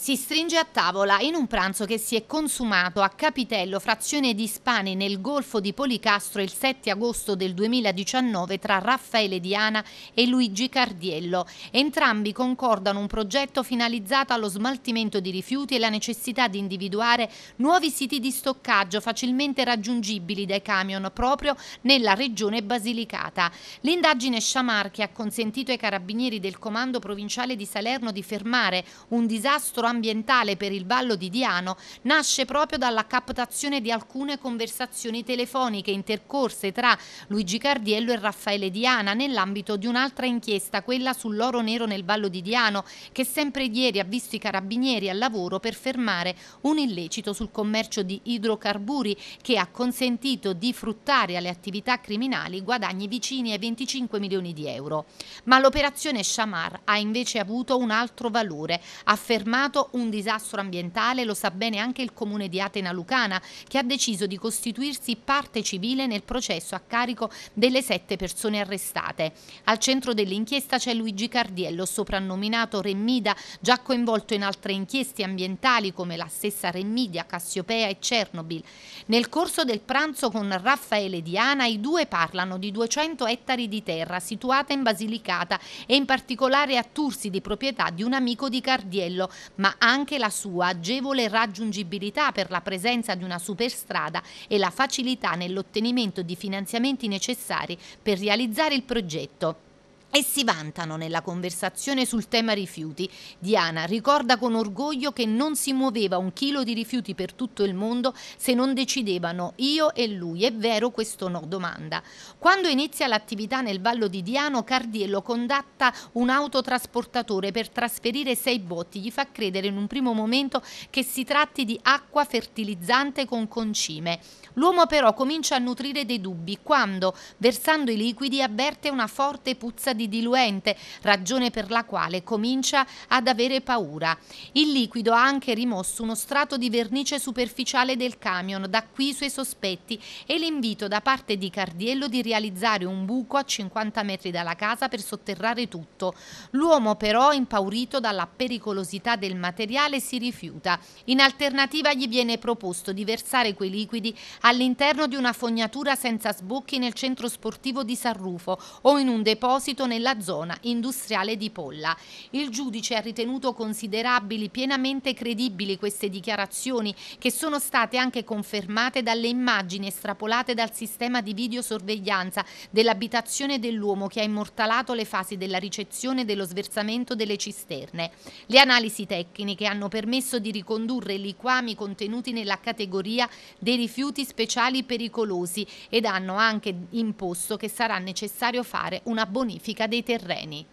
Si stringe a tavola in un pranzo che si è consumato a Capitello, frazione di Spani, nel Golfo di Policastro il 7 agosto del 2019 tra Raffaele Diana e Luigi Cardiello. Entrambi concordano un progetto finalizzato allo smaltimento di rifiuti e la necessità di individuare nuovi siti di stoccaggio facilmente raggiungibili dai camion proprio nella regione Basilicata. L'indagine Sciamarchi ha consentito ai carabinieri del Comando Provinciale di Salerno di fermare un disastro ambientale per il Vallo di Diano nasce proprio dalla captazione di alcune conversazioni telefoniche intercorse tra Luigi Cardiello e Raffaele Diana nell'ambito di un'altra inchiesta, quella sull'oro nero nel Vallo di Diano, che sempre ieri ha visto i carabinieri al lavoro per fermare un illecito sul commercio di idrocarburi che ha consentito di fruttare alle attività criminali guadagni vicini ai 25 milioni di euro. Ma l'operazione Shamar ha invece avuto un altro valore, affermato stato un disastro ambientale, lo sa bene anche il comune di Atena Lucana, che ha deciso di costituirsi parte civile nel processo a carico delle sette persone arrestate. Al centro dell'inchiesta c'è Luigi Cardiello, soprannominato Remmida, già coinvolto in altre inchieste ambientali come la stessa Remmidia, Cassiopea e Chernobyl. Nel corso del pranzo con Raffaele Diana i due parlano di 200 ettari di terra situata in Basilicata e in particolare a Tursi di proprietà di un amico di Cardiello, ma ma anche la sua agevole raggiungibilità per la presenza di una superstrada e la facilità nell'ottenimento di finanziamenti necessari per realizzare il progetto e si vantano nella conversazione sul tema rifiuti. Diana ricorda con orgoglio che non si muoveva un chilo di rifiuti per tutto il mondo se non decidevano io e lui. È vero questo no? Domanda. Quando inizia l'attività nel Vallo di Diano, Cardiello condatta un autotrasportatore per trasferire sei botti. Gli fa credere in un primo momento che si tratti di acqua fertilizzante con concime. L'uomo però comincia a nutrire dei dubbi quando, versando i liquidi, avverte una forte puzza di di diluente, ragione per la quale comincia ad avere paura. Il liquido ha anche rimosso uno strato di vernice superficiale del camion, da qui i suoi sospetti e l'invito da parte di Cardiello di realizzare un buco a 50 metri dalla casa per sotterrare tutto. L'uomo però, impaurito dalla pericolosità del materiale, si rifiuta. In alternativa gli viene proposto di versare quei liquidi all'interno di una fognatura senza sbocchi nel centro sportivo di San Rufo o in un deposito nella zona industriale di Polla. Il giudice ha ritenuto considerabili pienamente credibili queste dichiarazioni che sono state anche confermate dalle immagini estrapolate dal sistema di videosorveglianza dell'abitazione dell'uomo che ha immortalato le fasi della ricezione e dello sversamento delle cisterne. Le analisi tecniche hanno permesso di ricondurre i liquami contenuti nella categoria dei rifiuti speciali pericolosi ed hanno anche imposto che sarà necessario fare una bonifica dei terreni.